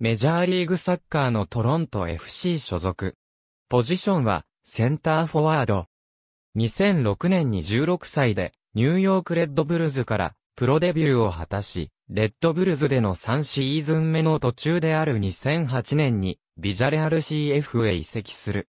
メジャーリーグサッカーのトロント FC 所属。ポジションは、センターフォワード。2006年に16歳で、ニューヨークレッドブルズから、プロデビューを果たし、レッドブルズでの3シーズン目の途中である2008年に、ビジャレアル CF へ移籍する。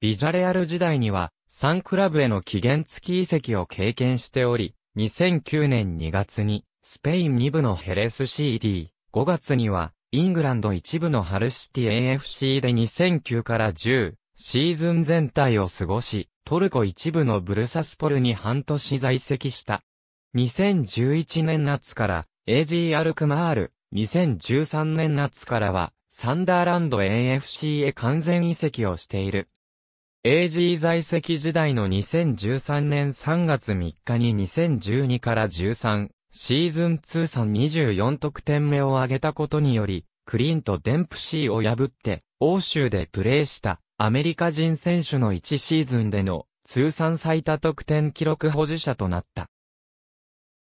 ビジャレアル時代には、3クラブへの期限付き移籍を経験しており、2009年2月に、スペイン2部のヘレス CD、5月には、イングランド一部のハルシティ AFC で2009から10シーズン全体を過ごし、トルコ一部のブルサスポルに半年在籍した。2011年夏から AG アルクマール、2013年夏からはサンダーランド AFC へ完全移籍をしている。AG 在籍時代の2013年3月3日に2012から13シーズン通算24得点目を挙げたことにより、クリント・デンプシーを破って、欧州でプレーしたアメリカ人選手の1シーズンでの通算最多得点記録保持者となった。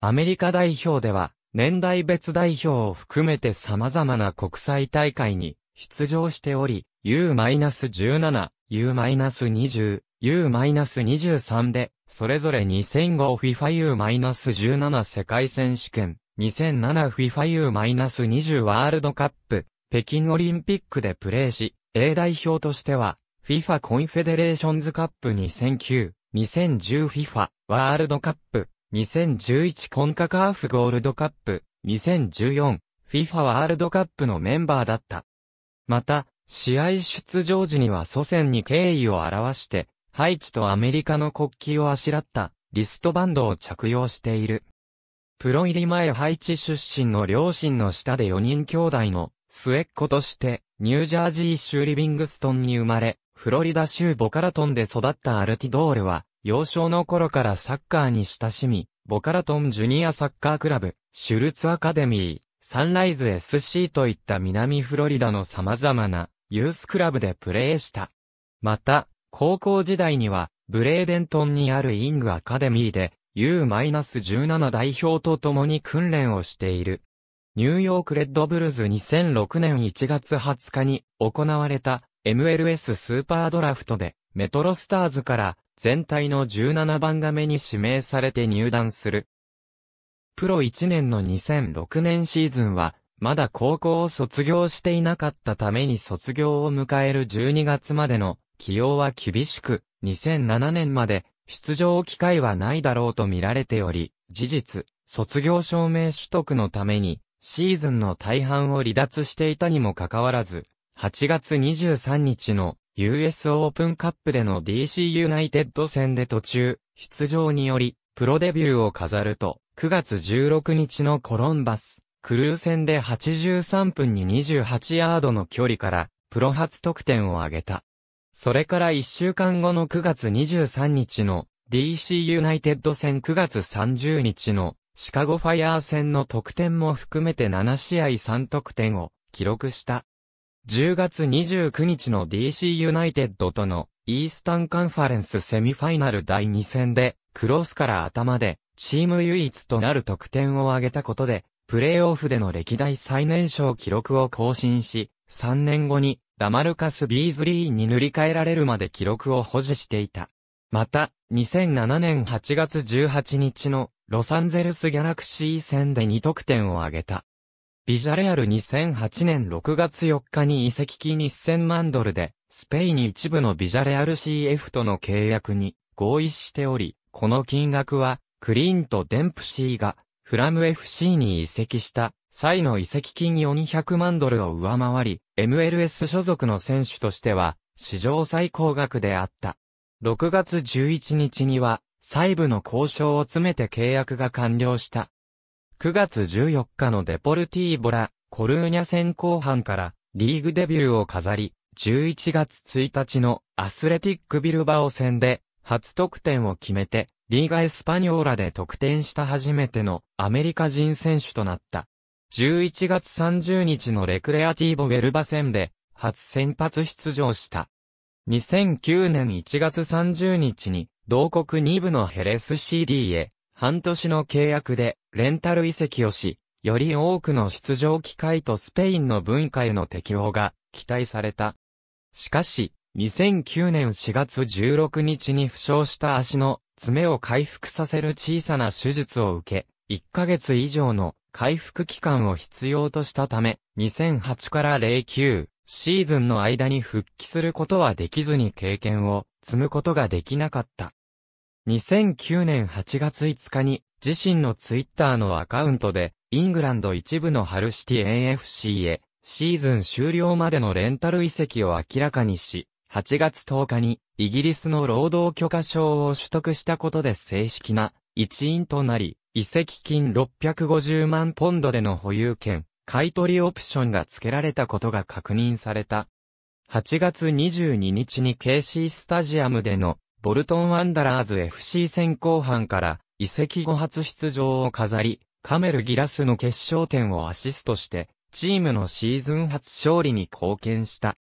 アメリカ代表では、年代別代表を含めて様々な国際大会に出場しており、U-17、U-20、U-23 で、それぞれ2005 FIFA U-17 世界選手権、2007 FIFA U-20 ワールドカップ、北京オリンピックでプレーし、A 代表としては、FIFA コンフェデレーションズカップ2009、2010 FIFA ワールドカップ、2011コンカカーフゴールドカップ、2014 FIFA ワールドカップのメンバーだった。また、試合出場時には祖先に敬意を表して、ハイチとアメリカの国旗をあしらったリストバンドを着用している。プロ入り前ハイチ出身の両親の下で4人兄弟の末っ子としてニュージャージー州リビングストンに生まれ、フロリダ州ボカラトンで育ったアルティドールは幼少の頃からサッカーに親しみ、ボカラトンジュニアサッカークラブ、シュルツアカデミー、サンライズ SC といった南フロリダの様々なユースクラブでプレーした。また、高校時代には、ブレーデントンにあるイングアカデミーで、U-17 代表と共に訓練をしている。ニューヨークレッドブルズ2006年1月20日に行われた MLS スーパードラフトでメトロスターズから全体の17番が目に指名されて入団する。プロ1年の2006年シーズンはまだ高校を卒業していなかったために卒業を迎える12月までの起用は厳しく、2007年まで出場機会はないだろうと見られており、事実、卒業証明取得のために、シーズンの大半を離脱していたにもかかわらず、8月23日の US オープンカップでの DC ユナイテッド戦で途中、出場により、プロデビューを飾ると、9月16日のコロンバス、クルー戦で83分に28ヤードの距離から、プロ初得点を挙げた。それから1週間後の9月23日の DC ユナイテッド戦9月30日のシカゴファイアー戦の得点も含めて7試合3得点を記録した。10月29日の DC ユナイテッドとのイースタンカンファレンスセミファイナル第2戦でクロスから頭でチーム唯一となる得点を挙げたことでプレイオフでの歴代最年少記録を更新し3年後にダマルカス・ビーズリーに塗り替えられるまで記録を保持していた。また、2007年8月18日のロサンゼルス・ギャラクシー戦で2得点を挙げた。ビジャレアル2008年6月4日に移籍金1000万ドルで、スペイン一部のビジャレアル CF との契約に合意しており、この金額は、クリーンとデンプシーが、フラム FC に移籍したイの移籍金400万ドルを上回り、MLS 所属の選手としては、史上最高額であった。6月11日には、細部の交渉を詰めて契約が完了した。9月14日のデポルティーボラ、コルーニャ戦後半からリーグデビューを飾り、11月1日のアスレティックビルバオ戦で初得点を決めて、リーガエスパニョーラで得点した初めてのアメリカ人選手となった。11月30日のレクレアティーボウェルバ戦で、初先発出場した。2009年1月30日に、同国2部のヘレス CD へ、半年の契約で、レンタル移籍をし、より多くの出場機会とスペインの文化への適応が期待された。しかし、2009年4月16日に負傷した足の爪を回復させる小さな手術を受け、1ヶ月以上の回復期間を必要としたため、2008から09シーズンの間に復帰することはできずに経験を積むことができなかった。2009年8月5日に自身のツイッターのアカウントでイングランド一部のハルシティ AFC へシーズン終了までのレンタル移籍を明らかにし、8月10日にイギリスの労働許可証を取得したことで正式な一員となり、遺跡金650万ポンドでの保有権、買取オプションが付けられたことが確認された。8月22日に KC スタジアムでのボルトンアンダラーズ FC 戦後半から遺跡後初出場を飾り、カメルギラスの決勝点をアシストして、チームのシーズン初勝利に貢献した。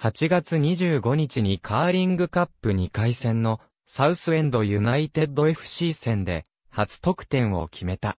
8月25日にカーリングカップ2回戦のサウスエンドユナイテッド FC 戦で初得点を決めた。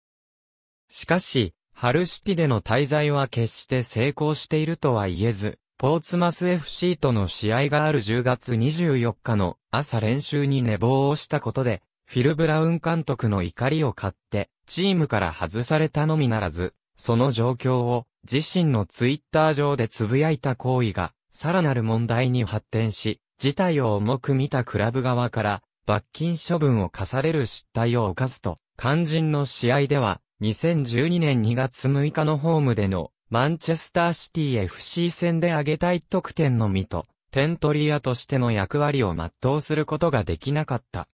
しかし、ハルシティでの滞在は決して成功しているとは言えず、ポーツマス FC との試合がある10月24日の朝練習に寝坊をしたことで、フィル・ブラウン監督の怒りを買って、チームから外されたのみならず、その状況を自身のツイッター上で呟いた行為が、さらなる問題に発展し、事態を重く見たクラブ側から、罰金処分を課される失態を犯すと、肝心の試合では、2012年2月6日のホームでの、マンチェスターシティ FC 戦で挙げたい得点のみと、点取り屋としての役割を全うすることができなかった。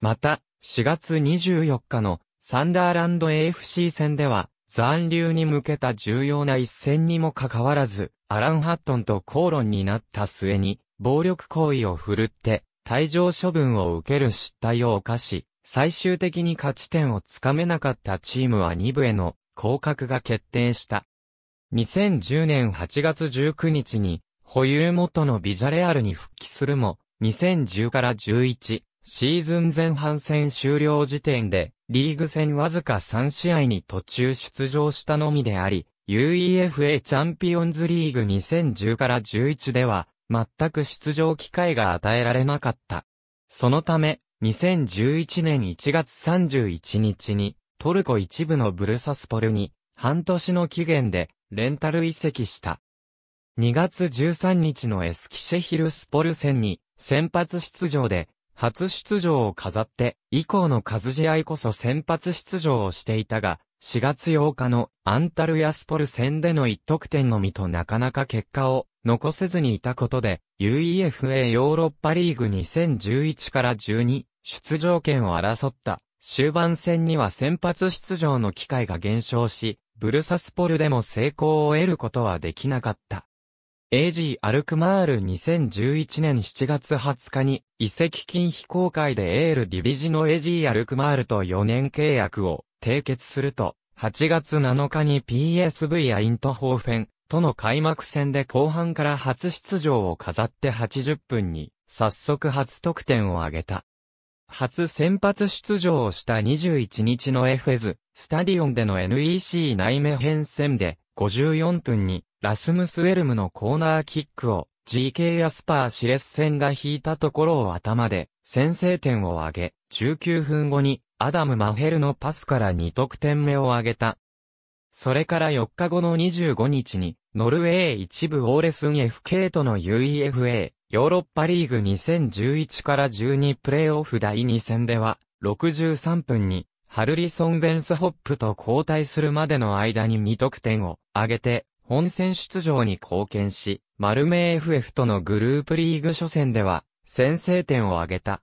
また、4月24日のサンダーランド AFC 戦では、残留に向けた重要な一戦にもかかわらず、アラン・ハットンと口論になった末に、暴力行為を振るって、退場処分を受ける失態を犯し、最終的に勝ち点をつかめなかったチームは2部への降格が決定した。2010年8月19日に、保有元のビジャレアルに復帰するも、2010から11、シーズン前半戦終了時点で、リーグ戦わずか3試合に途中出場したのみであり、UEFA チャンピオンズリーグ2010から11では、全く出場機会が与えられなかった。そのため、2011年1月31日に、トルコ一部のブルサスポルに、半年の期限で、レンタル移籍した。2月13日のエスキシェヒルスポル戦に、先発出場で、初出場を飾って、以降の数試合こそ先発出場をしていたが、4月8日のアンタルヤスポル戦での1得点のみとなかなか結果を残せずにいたことで、UEFA ヨーロッパリーグ2011から12出場権を争った終盤戦には先発出場の機会が減少し、ブルサスポルでも成功を得ることはできなかった。AG アルクマール2011年7月20日に移籍金非公開でエールディビジの AG アルクマールと4年契約を締結すると、8月7日に PSV アイントホーフェン、との開幕戦で後半から初出場を飾って80分に、早速初得点を挙げた。初先発出場をした21日のエフェズ、スタディオンでの NEC 内目編戦で、54分に、ラスムスウェルムのコーナーキックを、GK アスパーシレス戦が引いたところを頭で、先制点を挙げ、19分後に、アダム・マヘルのパスから2得点目を挙げた。それから4日後の25日に、ノルウェー一部オーレスン FK との UEFA、ヨーロッパリーグ2011から12プレーオフ第2戦では、63分に、ハルリソン・ベンスホップと交代するまでの間に2得点を挙げて、本戦出場に貢献し、マルメ FF とのグループリーグ初戦では、先制点を挙げた。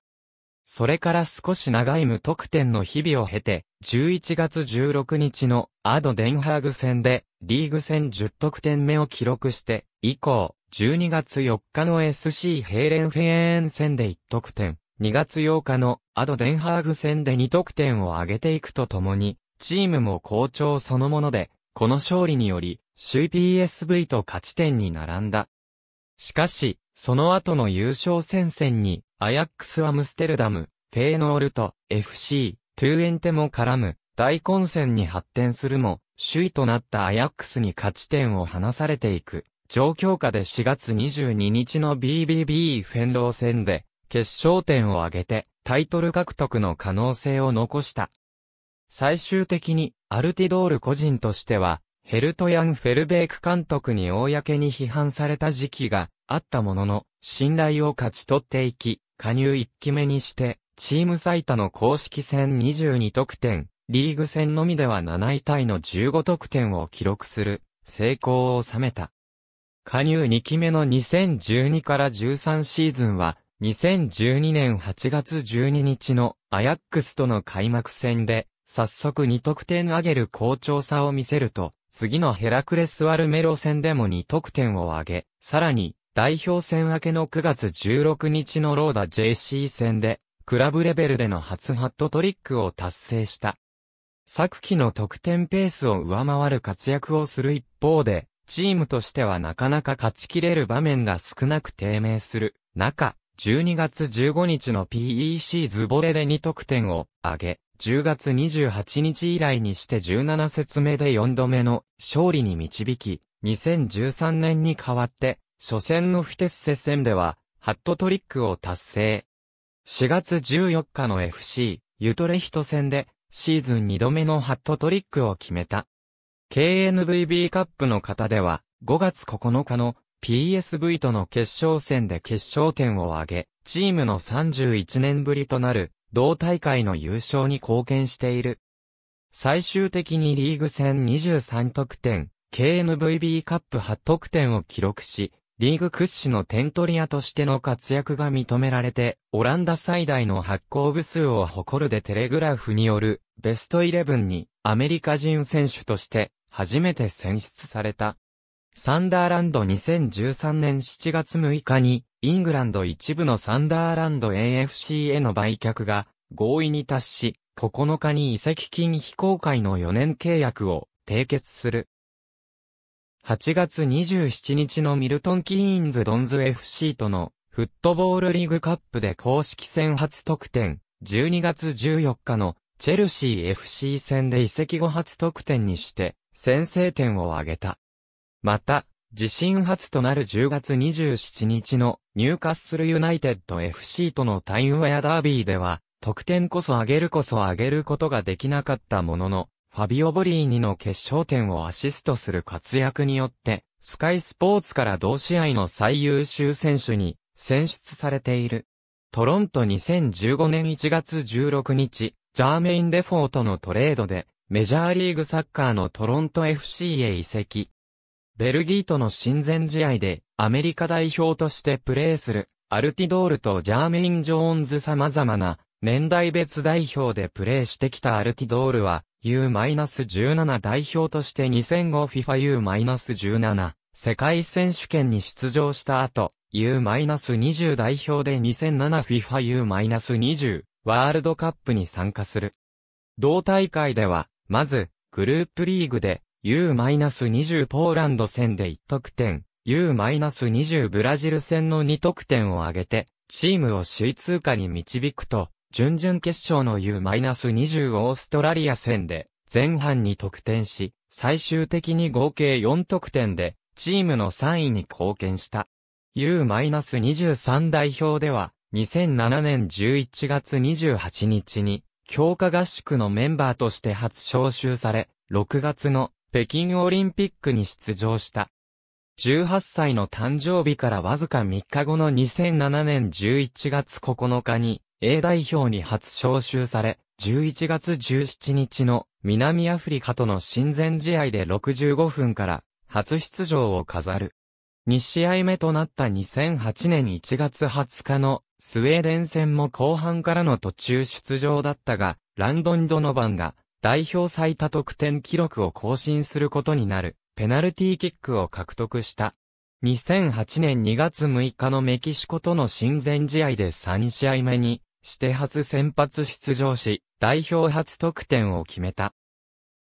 それから少し長い無得点の日々を経て、11月16日のアド・デンハーグ戦で、リーグ戦10得点目を記録して、以降、12月4日の SC ヘーレンフェーン戦で1得点、2月8日のアドデンハーグ戦で2得点を挙げていくとともに、チームも好調そのもので、この勝利により、首位 PSV と勝ち点に並んだ。しかし、その後の優勝戦線に、アヤックスアムステルダム、フェーノールと FC、トゥーエンテも絡む大混戦に発展するも、首位となったアヤックスに勝ち点を離されていく。状況下で4月22日の BBB フェンロー戦で決勝点を挙げてタイトル獲得の可能性を残した。最終的にアルティドール個人としてはヘルトヤン・フェルベーク監督に公に批判された時期があったものの信頼を勝ち取っていき加入1期目にしてチーム最多の公式戦22得点リーグ戦のみでは7位タイの15得点を記録する成功を収めた。加入2期目の2012から13シーズンは、2012年8月12日のアヤックスとの開幕戦で、早速2得点上げる好調さを見せると、次のヘラクレス・アルメロ戦でも2得点を上げ、さらに、代表戦明けの9月16日のローダ JC 戦で、クラブレベルでの初ハットトリックを達成した。昨季の得点ペースを上回る活躍をする一方で、チームとしてはなかなか勝ちきれる場面が少なく低迷する中、12月15日の PEC ズボレで2得点を挙げ、10月28日以来にして17節目で4度目の勝利に導き、2013年に代わって、初戦のフィテッセ戦では、ハットトリックを達成。4月14日の FC、ユトレヒト戦で、シーズン2度目のハットトリックを決めた。KNVB カップの方では、5月9日の PSV との決勝戦で決勝点を挙げ、チームの31年ぶりとなる同大会の優勝に貢献している。最終的にリーグ戦23得点、KNVB カップ8得点を記録し、リーグ屈指の点取り屋としての活躍が認められて、オランダ最大の発行部数を誇るでテレグラフによるベストイレブンにアメリカ人選手として初めて選出された。サンダーランド2013年7月6日にイングランド一部のサンダーランド AFC への売却が合意に達し、9日に移籍金非公開の4年契約を締結する。8月27日のミルトン・キーンズ・ドンズ FC とのフットボールリーグカップで公式戦初得点、12月14日のチェルシー FC 戦で移籍後初得点にして、先制点を挙げた。また、自身初となる10月27日のニューカッスルユナイテッド FC とのタイムウェアダービーでは、得点こそ上げるこそ上げることができなかったものの、ファビオ・ボリーニの決勝点をアシストする活躍によって、スカイスポーツから同試合の最優秀選手に選出されている。トロント2015年1月16日、ジャーメイン・デフォーとのトレードで、メジャーリーグサッカーのトロント FC へ移籍。ベルギーとの親善試合で、アメリカ代表としてプレーする、アルティドールとジャーメイン・ジョーンズ様々な、年代別代表でプレーしてきたアルティドールは、U-17 代表として 2005FIFA U-17 世界選手権に出場した後、U-20 代表で 2007FIFA U-20 ワールドカップに参加する。同大会では、まず、グループリーグで U-20 ポーランド戦で1得点、U-20 ブラジル戦の2得点を挙げて、チームを首位通過に導くと、準々決勝の U-20 オーストラリア戦で、前半に得点し、最終的に合計4得点で、チームの3位に貢献した。U-23 代表では、2007年11月28日に、強化合宿のメンバーとして初招集され、6月の北京オリンピックに出場した。18歳の誕生日からわずか3日後の2007年11月9日に A 代表に初招集され、11月17日の南アフリカとの親善試合で65分から初出場を飾る。2試合目となった2008年1月20日のスウェーデン戦も後半からの途中出場だったが、ランドン・ドノバンが代表最多得点記録を更新することになるペナルティーキックを獲得した。2008年2月6日のメキシコとの親善試合で3試合目にして初先発出場し、代表初得点を決めた。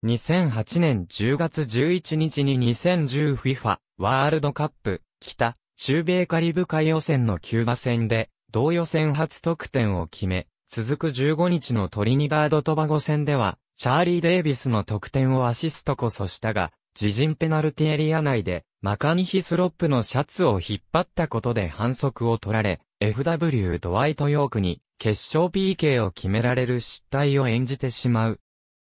2008年10月11日に 2010FIFA ワールドカップ北中米カリブ海予選のキューバ戦で同予選初得点を決め、続く15日のトリニダード・トバゴ戦では、チャーリー・デイビスの得点をアシストこそしたが、自陣ペナルティエリア内で、マカニヒスロップのシャツを引っ張ったことで反則を取られ、FW ドワイト・ヨークに、決勝 PK を決められる失態を演じてしまう。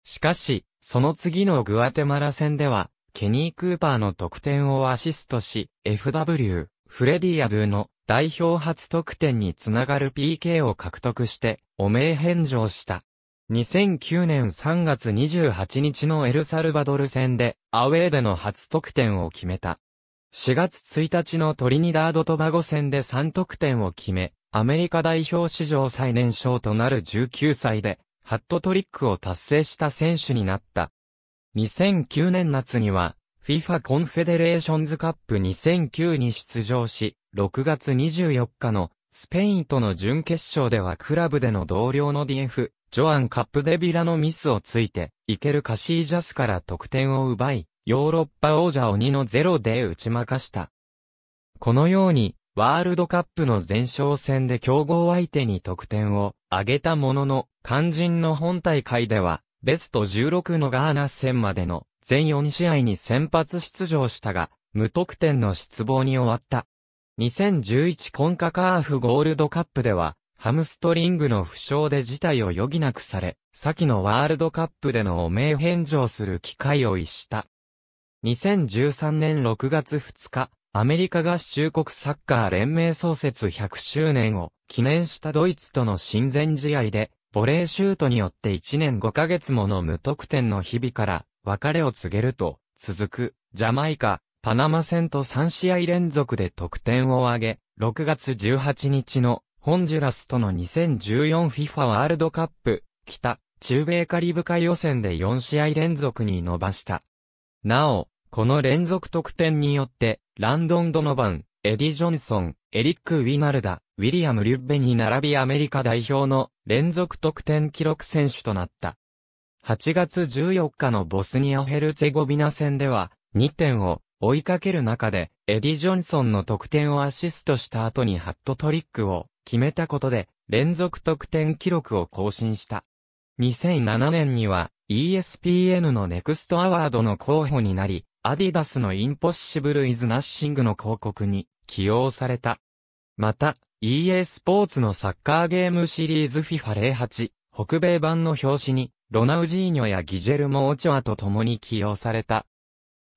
しかし、その次のグアテマラ戦では、ケニー・クーパーの得点をアシストし、FW、フレディ・アドゥの代表初得点につながる PK を獲得して、汚名返上した。2009年3月28日のエルサルバドル戦で、アウェーでの初得点を決めた。4月1日のトリニダード・トバゴ戦で3得点を決め、アメリカ代表史上最年少となる19歳で、ハットトリックを達成した選手になった。2009年夏には、FIFA コンフェデレーションズカップ2009に出場し、6月24日のスペインとの準決勝ではクラブでの同僚の DF、ジョアン・カップデビラのミスをついて、イケル・カシージャスから得点を奪い、ヨーロッパ王者鬼のゼロで打ち負かした。このように、ワールドカップの前哨戦で強豪相手に得点を挙げたものの、肝心の本大会では、ベスト16のガーナ戦までの全4試合に先発出場したが、無得点の失望に終わった。2011コンカカーフゴールドカップでは、ハムストリングの負傷で事態を余儀なくされ、先のワールドカップでの汚名返上する機会を逸した。2013年6月2日、アメリカ合衆国サッカー連盟創設100周年を記念したドイツとの親善試合で、ボレーシュートによって1年5ヶ月もの無得点の日々から別れを告げると、続く、ジャマイカ、パナマ戦と3試合連続で得点を挙げ、6月18日のホンジュラスとの 2014FIFA ワールドカップ、北、中米カリブ海予選で4試合連続に伸ばした。なお、この連続得点によって、ランドン・ドノバン、エディ・ジョンソン、エリック・ウィナルダ、ウィリアム・リュッベに並びアメリカ代表の連続得点記録選手となった。8月14日のボスニア・ヘルツェゴビナ戦では、2点を追いかける中で、エディ・ジョンソンの得点をアシストした後にハットトリックを決めたことで、連続得点記録を更新した。2007年には ESPN のネクストアワードの候補になり、アディダスのインポッシブル・イズ・ナッシングの広告に起用された。また、EA スポーツのサッカーゲームシリーズ FIFA08 北米版の表紙にロナウジーニョやギジェルモ・オチョアと共に起用された。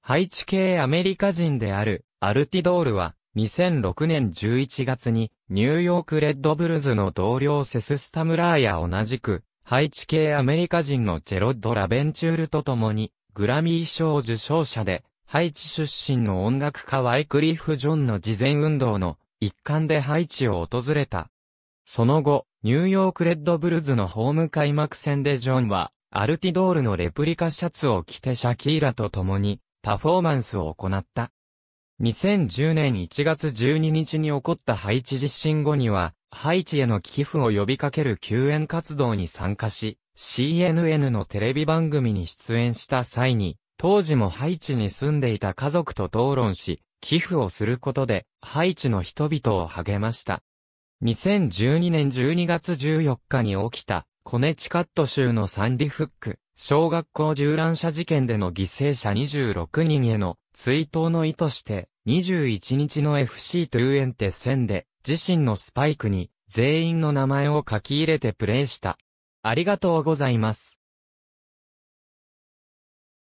ハイチ系アメリカ人であるアルティドールは2006年11月にニューヨークレッドブルズの同僚セススタムラーや同じくハイチ系アメリカ人のジェロッド・ラベンチュールと共にグラミー賞受賞者でハイチ出身の音楽家ワイクリフ・ジョンの事前運動の一環でハイチを訪れた。その後、ニューヨークレッドブルズのホーム開幕戦でジョンは、アルティドールのレプリカシャツを着てシャキーラと共に、パフォーマンスを行った。2010年1月12日に起こったハイチ地震後には、ハイチへの寄付を呼びかける救援活動に参加し、CNN のテレビ番組に出演した際に、当時もハイチに住んでいた家族と討論し、寄付をすることで、ハイチの人々を励ました。2012年12月14日に起きた、コネチカット州のサンディフック、小学校銃乱射事件での犠牲者26人への追悼の意図して、21日の FC トゥーエンテ戦で、自身のスパイクに全員の名前を書き入れてプレイした。ありがとうございます。